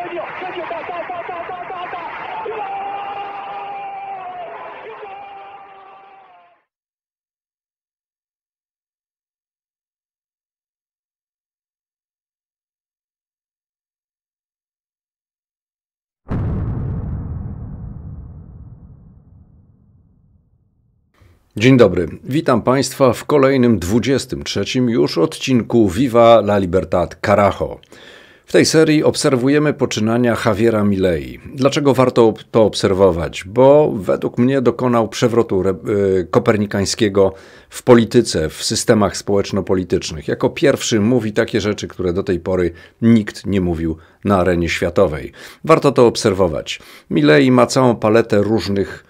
Kenio, Kenio, da, da, da, da, da, da, da. Dzień dobry, witam Państwa w kolejnym 23 już odcinku Viva la Libertad Carajo. W tej serii obserwujemy poczynania Javiera Milei. Dlaczego warto to obserwować? Bo według mnie dokonał przewrotu y, kopernikańskiego w polityce, w systemach społeczno-politycznych. Jako pierwszy mówi takie rzeczy, które do tej pory nikt nie mówił na arenie światowej. Warto to obserwować. Milei ma całą paletę różnych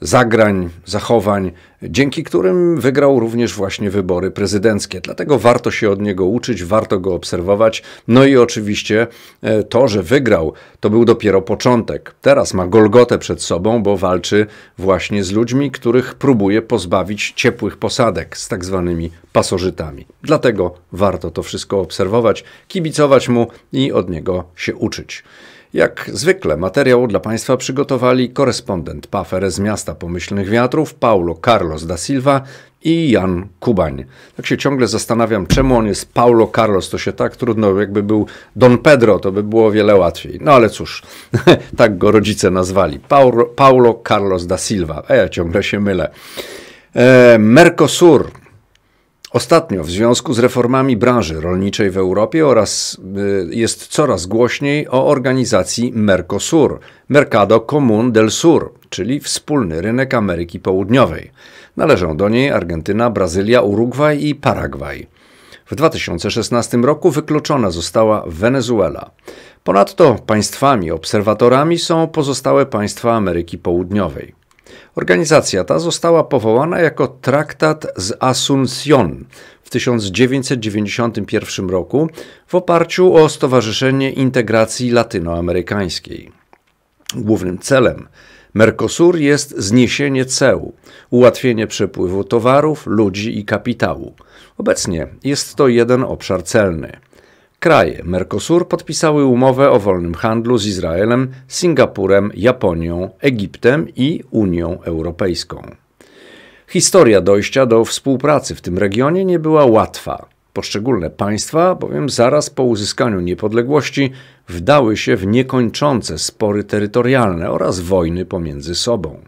zagrań, zachowań, dzięki którym wygrał również właśnie wybory prezydenckie. Dlatego warto się od niego uczyć, warto go obserwować. No i oczywiście e, to, że wygrał, to był dopiero początek. Teraz ma Golgotę przed sobą, bo walczy właśnie z ludźmi, których próbuje pozbawić ciepłych posadek z tak zwanymi pasożytami. Dlatego warto to wszystko obserwować, kibicować mu i od niego się uczyć. Jak zwykle materiał dla Państwa przygotowali korespondent PAFER z miasta pomyślnych wiatrów Paulo Carlos da Silva i Jan Kubań. Tak się ciągle zastanawiam, czemu on jest Paulo Carlos, to się tak trudno, jakby był Don Pedro, to by było wiele łatwiej. No ale cóż, tak go rodzice nazwali. Paulo, Paulo Carlos da Silva, a e, ja ciągle się mylę. E, Mercosur, Ostatnio w związku z reformami branży rolniczej w Europie oraz y, jest coraz głośniej o organizacji Mercosur, Mercado Común del Sur, czyli wspólny rynek Ameryki Południowej. Należą do niej Argentyna, Brazylia, Urugwaj i Paragwaj. W 2016 roku wykluczona została Wenezuela. Ponadto państwami obserwatorami są pozostałe państwa Ameryki Południowej. Organizacja ta została powołana jako Traktat z Asunción w 1991 roku w oparciu o Stowarzyszenie Integracji Latynoamerykańskiej. Głównym celem Mercosur jest zniesienie ceł, ułatwienie przepływu towarów, ludzi i kapitału. Obecnie jest to jeden obszar celny. Kraje Mercosur podpisały umowę o wolnym handlu z Izraelem, Singapurem, Japonią, Egiptem i Unią Europejską. Historia dojścia do współpracy w tym regionie nie była łatwa. Poszczególne państwa, bowiem zaraz po uzyskaniu niepodległości, wdały się w niekończące spory terytorialne oraz wojny pomiędzy sobą.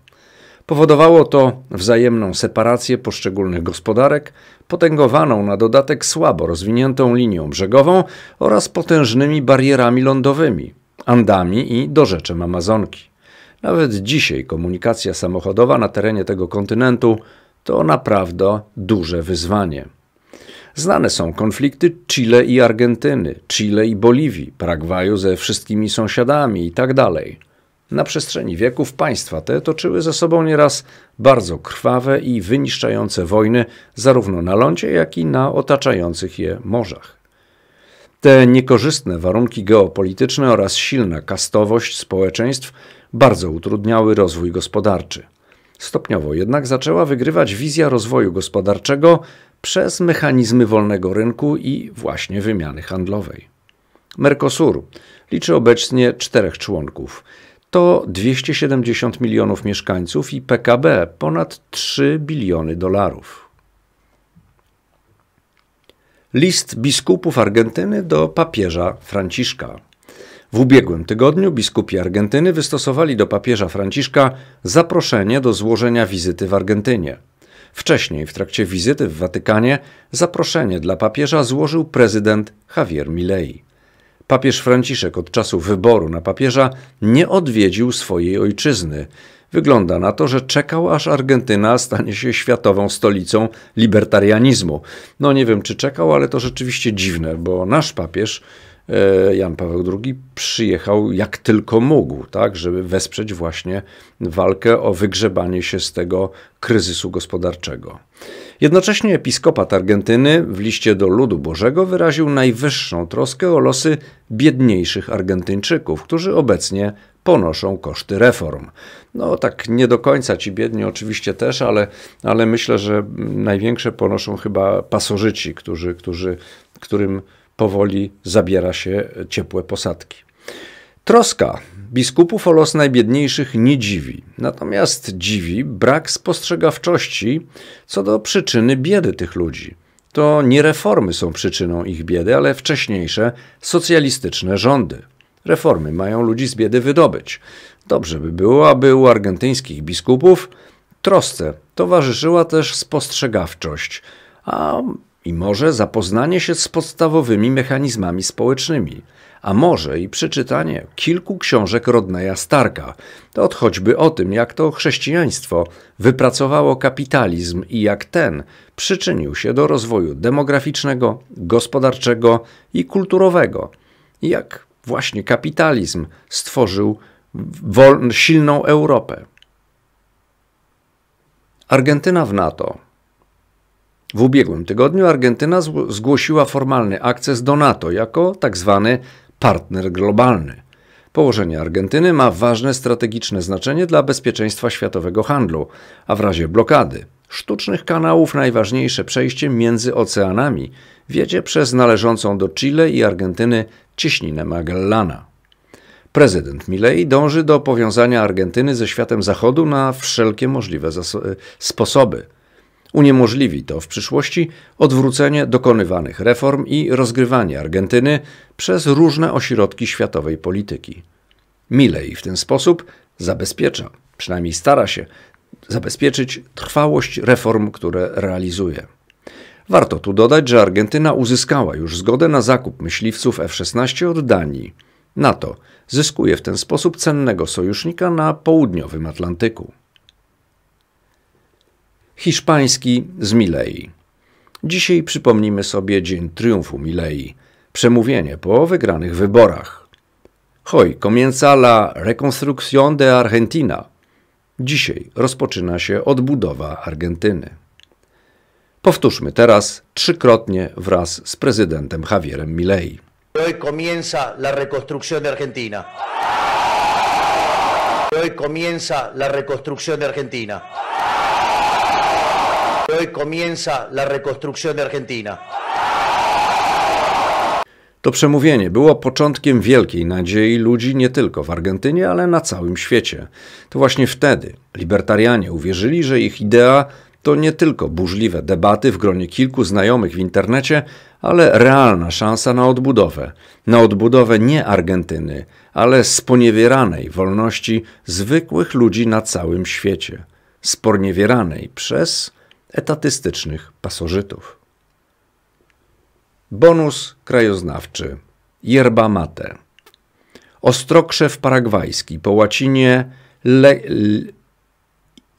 Powodowało to wzajemną separację poszczególnych gospodarek, potęgowaną na dodatek słabo rozwiniętą linią brzegową oraz potężnymi barierami lądowymi, Andami i dorzeczem Amazonki. Nawet dzisiaj komunikacja samochodowa na terenie tego kontynentu to naprawdę duże wyzwanie. Znane są konflikty Chile i Argentyny, Chile i Boliwii, Paragwaju ze wszystkimi sąsiadami itd. Tak na przestrzeni wieków państwa te toczyły ze sobą nieraz bardzo krwawe i wyniszczające wojny, zarówno na lądzie, jak i na otaczających je morzach. Te niekorzystne warunki geopolityczne oraz silna kastowość społeczeństw bardzo utrudniały rozwój gospodarczy. Stopniowo jednak zaczęła wygrywać wizja rozwoju gospodarczego przez mechanizmy wolnego rynku i właśnie wymiany handlowej. Mercosur liczy obecnie czterech członków to 270 milionów mieszkańców i PKB ponad 3 biliony dolarów. List biskupów Argentyny do papieża Franciszka. W ubiegłym tygodniu biskupi Argentyny wystosowali do papieża Franciszka zaproszenie do złożenia wizyty w Argentynie. Wcześniej, w trakcie wizyty w Watykanie, zaproszenie dla papieża złożył prezydent Javier Milei. Papież Franciszek od czasu wyboru na papieża nie odwiedził swojej ojczyzny. Wygląda na to, że czekał, aż Argentyna stanie się światową stolicą libertarianizmu. No nie wiem, czy czekał, ale to rzeczywiście dziwne, bo nasz papież E, Jan Paweł II przyjechał jak tylko mógł, tak, żeby wesprzeć właśnie walkę o wygrzebanie się z tego kryzysu gospodarczego. Jednocześnie episkopat Argentyny w liście do ludu Bożego wyraził najwyższą troskę o losy biedniejszych Argentyńczyków, którzy obecnie ponoszą koszty reform. No tak nie do końca ci biedni oczywiście też, ale, ale myślę, że największe ponoszą chyba pasożyci, którzy, którzy, którym powoli zabiera się ciepłe posadki. Troska biskupów o los najbiedniejszych nie dziwi, natomiast dziwi brak spostrzegawczości co do przyczyny biedy tych ludzi. To nie reformy są przyczyną ich biedy, ale wcześniejsze socjalistyczne rządy. Reformy mają ludzi z biedy wydobyć. Dobrze by było, aby u argentyńskich biskupów trosce towarzyszyła też spostrzegawczość, a i może zapoznanie się z podstawowymi mechanizmami społecznymi, a może i przeczytanie kilku książek Rodneya Starka, to od choćby o tym, jak to chrześcijaństwo wypracowało kapitalizm i jak ten przyczynił się do rozwoju demograficznego, gospodarczego i kulturowego, i jak właśnie kapitalizm stworzył silną Europę. Argentyna w NATO w ubiegłym tygodniu Argentyna zgłosiła formalny akces do NATO jako tzw. Tak partner globalny. Położenie Argentyny ma ważne strategiczne znaczenie dla bezpieczeństwa światowego handlu, a w razie blokady sztucznych kanałów najważniejsze przejście między oceanami wiedzie przez należącą do Chile i Argentyny Ciśnienie Magellana. Prezydent Milei dąży do powiązania Argentyny ze światem zachodu na wszelkie możliwe sposoby – uniemożliwi to w przyszłości odwrócenie dokonywanych reform i rozgrywanie Argentyny przez różne ośrodki światowej polityki. Milej w ten sposób zabezpiecza, przynajmniej stara się, zabezpieczyć trwałość reform, które realizuje. Warto tu dodać, że Argentyna uzyskała już zgodę na zakup myśliwców F-16 od Danii. NATO zyskuje w ten sposób cennego sojusznika na południowym Atlantyku hiszpański z Milei. Dzisiaj przypomnimy sobie Dzień Triumfu Milei, przemówienie po wygranych wyborach. Hoy comienza la reconstrucción de Argentina. Dzisiaj rozpoczyna się odbudowa Argentyny. Powtórzmy teraz trzykrotnie wraz z prezydentem Javierem Milei. Hoy comienza la reconstrucción de Argentina. Hoy comienza la reconstrucción de Argentina hoy comienza la reconstrucción de Argentina. To przemówienie było początkiem wielkiej nadziei ludzi nie tylko w Argentynie, ale na całym świecie. To właśnie wtedy libertarianie uwierzyli, że ich idea to nie tylko burzliwe debaty w gronie kilku znajomych w internecie, ale realna szansa na odbudowę. Na odbudowę nie Argentyny, ale sponiewieranej wolności zwykłych ludzi na całym świecie. Sporniewieranej przez etatystycznych pasożytów. Bonus krajoznawczy. Yerba mate. Ostrokrzew paragwajski, po łacinie le,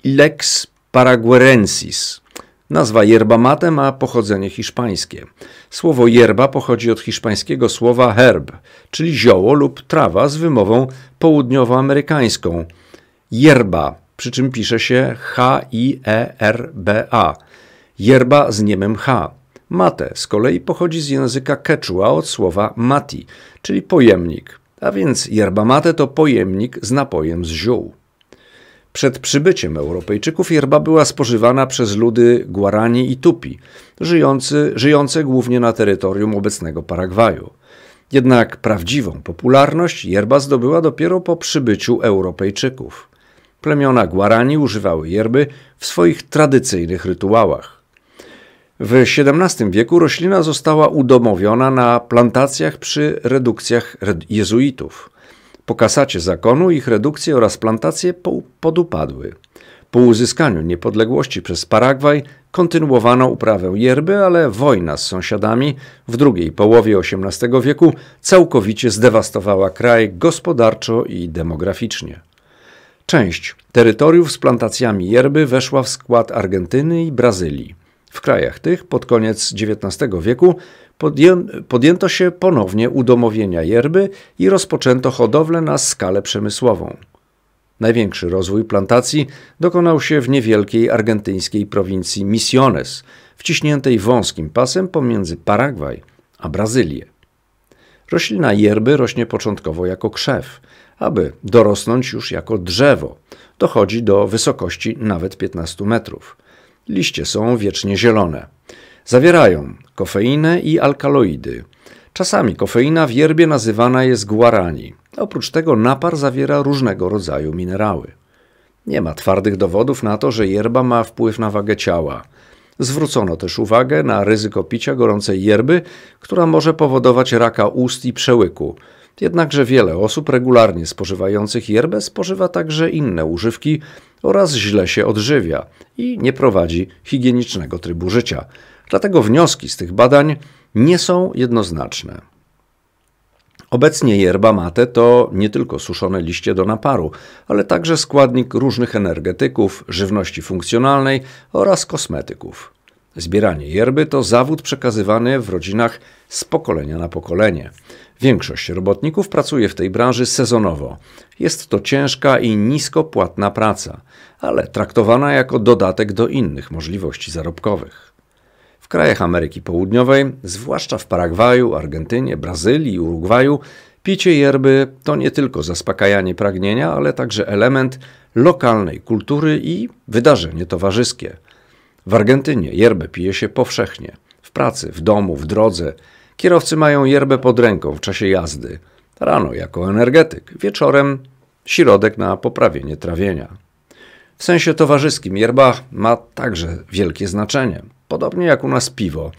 lex paraguerensis. Nazwa yerba mate ma pochodzenie hiszpańskie. Słowo yerba pochodzi od hiszpańskiego słowa herb, czyli zioło lub trawa z wymową południowoamerykańską. Yerba przy czym pisze się H-I-E-R-B-A. Yerba z niemem H. Mate z kolei pochodzi z języka quechua od słowa mati, czyli pojemnik, a więc yerba mate to pojemnik z napojem z ziół. Przed przybyciem Europejczyków yerba była spożywana przez ludy Guarani i Tupi, żyjący, żyjące głównie na terytorium obecnego Paragwaju. Jednak prawdziwą popularność yerba zdobyła dopiero po przybyciu Europejczyków. Plemiona Guarani używały yerby w swoich tradycyjnych rytuałach. W XVII wieku roślina została udomowiona na plantacjach przy redukcjach jezuitów. Po kasacie zakonu ich redukcje oraz plantacje podupadły. Po uzyskaniu niepodległości przez Paragwaj kontynuowano uprawę yerby, ale wojna z sąsiadami w drugiej połowie XVIII wieku całkowicie zdewastowała kraj gospodarczo i demograficznie. Część terytoriów z plantacjami yerby weszła w skład Argentyny i Brazylii. W krajach tych pod koniec XIX wieku podjęto się ponownie udomowienia yerby i rozpoczęto hodowlę na skalę przemysłową. Największy rozwój plantacji dokonał się w niewielkiej argentyńskiej prowincji Misiones, wciśniętej wąskim pasem pomiędzy Paragwaj a Brazylię. Roślina yerby rośnie początkowo jako krzew, aby dorosnąć już jako drzewo. Dochodzi do wysokości nawet 15 metrów. Liście są wiecznie zielone. Zawierają kofeinę i alkaloidy. Czasami kofeina w yerbie nazywana jest guarani. Oprócz tego napar zawiera różnego rodzaju minerały. Nie ma twardych dowodów na to, że yerba ma wpływ na wagę ciała. Zwrócono też uwagę na ryzyko picia gorącej yerby, która może powodować raka ust i przełyku, Jednakże wiele osób regularnie spożywających yerbę spożywa także inne używki oraz źle się odżywia i nie prowadzi higienicznego trybu życia. Dlatego wnioski z tych badań nie są jednoznaczne. Obecnie yerba mate to nie tylko suszone liście do naparu, ale także składnik różnych energetyków, żywności funkcjonalnej oraz kosmetyków. Zbieranie yerby to zawód przekazywany w rodzinach z pokolenia na pokolenie. Większość robotników pracuje w tej branży sezonowo. Jest to ciężka i nisko płatna praca, ale traktowana jako dodatek do innych możliwości zarobkowych. W krajach Ameryki Południowej, zwłaszcza w Paragwaju, Argentynie, Brazylii i Urugwaju, picie yerby to nie tylko zaspokajanie pragnienia, ale także element lokalnej kultury i wydarzenie towarzyskie – w Argentynie yerbę pije się powszechnie. W pracy, w domu, w drodze. Kierowcy mają yerbę pod ręką w czasie jazdy. Rano jako energetyk, wieczorem środek na poprawienie trawienia. W sensie towarzyskim yerba ma także wielkie znaczenie. Podobnie jak u nas piwo.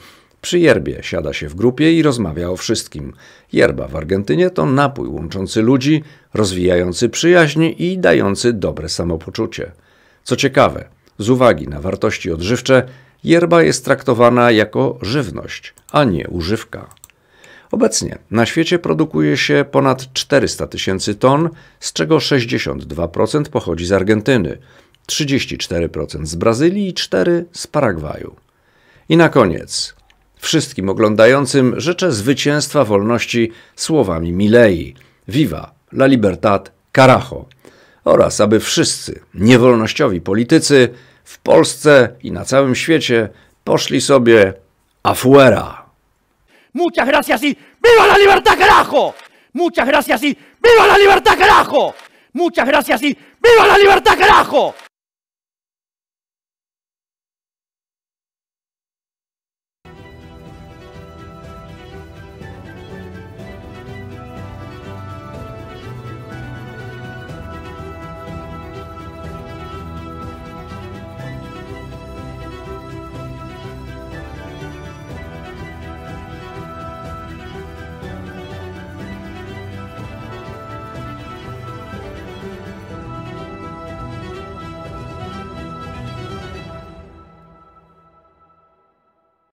Przy yerbie siada się w grupie i rozmawia o wszystkim. Yerba w Argentynie to napój łączący ludzi, rozwijający przyjaźń i dający dobre samopoczucie. Co ciekawe, z uwagi na wartości odżywcze, yerba jest traktowana jako żywność, a nie używka. Obecnie na świecie produkuje się ponad 400 tysięcy ton, z czego 62% pochodzi z Argentyny, 34% z Brazylii i 4% z Paragwaju. I na koniec. Wszystkim oglądającym życzę zwycięstwa wolności słowami Milei. Viva la libertad carajo! Oraz aby wszyscy niewolnościowi politycy w Polsce i na całym świecie poszli sobie afuera. Muchas gracias y viva la libertad carajo! Muchas gracias y viva la libertad carajo! Muchas gracias y viva la libertad carajo!